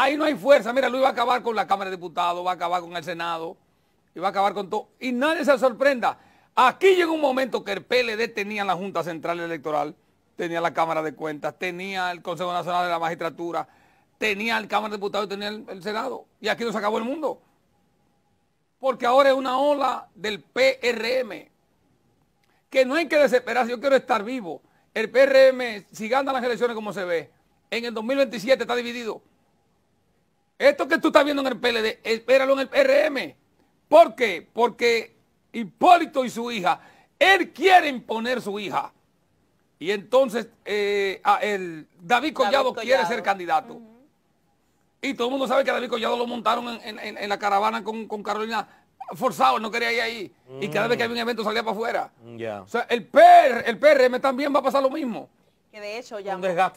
Ahí no hay fuerza. Mira, Luis va a acabar con la Cámara de Diputados, va a acabar con el Senado y va a acabar con todo. Y nadie se sorprenda. Aquí llegó un momento que el PLD tenía la Junta Central Electoral, tenía la Cámara de Cuentas, tenía el Consejo Nacional de la Magistratura, tenía el Cámara de Diputados y tenía el, Senado. Y aquí nos acabó el mundo. Porque ahora es una ola del PRM. Que no hay que desesperarse, yo quiero estar vivo. El PRM, si gana las elecciones como se ve, en el 2027 está dividido. Esto que tú estás viendo en el PLD, espéralo en el PRM. ¿Por qué? Porque Hipólito y su hija, él quiere imponer su hija. Y entonces eh, ah, el David Collado, quiere ser candidato. Y todo el mundo sabe que David Collado lo montaron en, la caravana con, Carolina forzado, no quería ir ahí. Y cada vez que había un evento salía para afuera. O sea, el, el PRM también va a pasar lo mismo. Que de hecho ya... Un desgaste